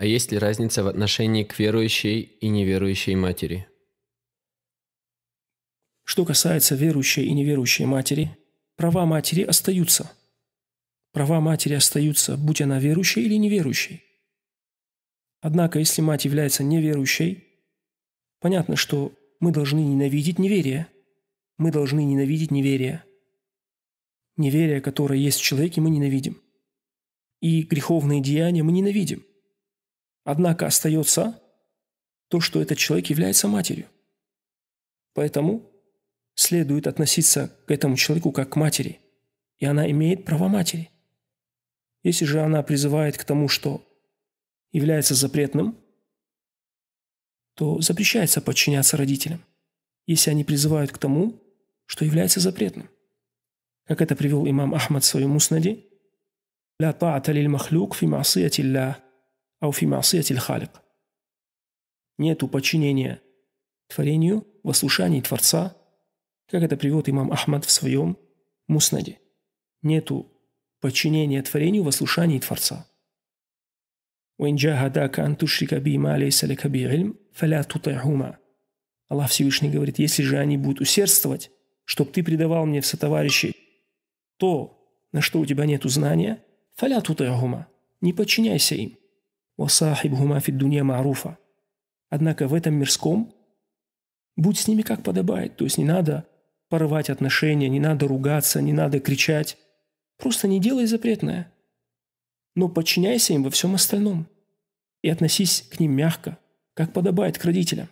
А есть ли разница в отношении к верующей и неверующей матери? Что касается верующей и неверующей матери, права матери остаются. Права матери остаются, будь она верующей или неверующей. Однако, если мать является неверующей, понятно, что мы должны ненавидеть неверие. Мы должны ненавидеть неверие. Неверие, которое есть в человеке, мы ненавидим. И греховные деяния мы ненавидим. Однако остается то, что этот человек является матерью. Поэтому следует относиться к этому человеку как к матери, и она имеет право матери. Если же она призывает к тому, что является запретным, то запрещается подчиняться родителям, если они призывают к тому, что является запретным. Как это привел имам Ахмад в своем муснаде, «Ля та'ата лиль махлюк фи ма'асияти أو في معصية халик. Нету подчинения творению в ослушании Творца, как это приводит имам Ахмад в своем муснаде. Нету подчинения творению в ослушании Творца. وإن جاهداك أن تشرك بي ما ليس لك به علم Аллах Всевышний говорит, если же они будут усердствовать, чтоб ты предавал мне в сотоварищи то, на что у тебя нет знания, фаля тутагума, не подчиняйся им. «Васахибхума фиддунья маруфа». Однако в этом мирском будь с ними как подобает, то есть не надо порывать отношения, не надо ругаться, не надо кричать. Просто не делай запретное. Но подчиняйся им во всем остальном. И относись к ним мягко, как подобает к родителям.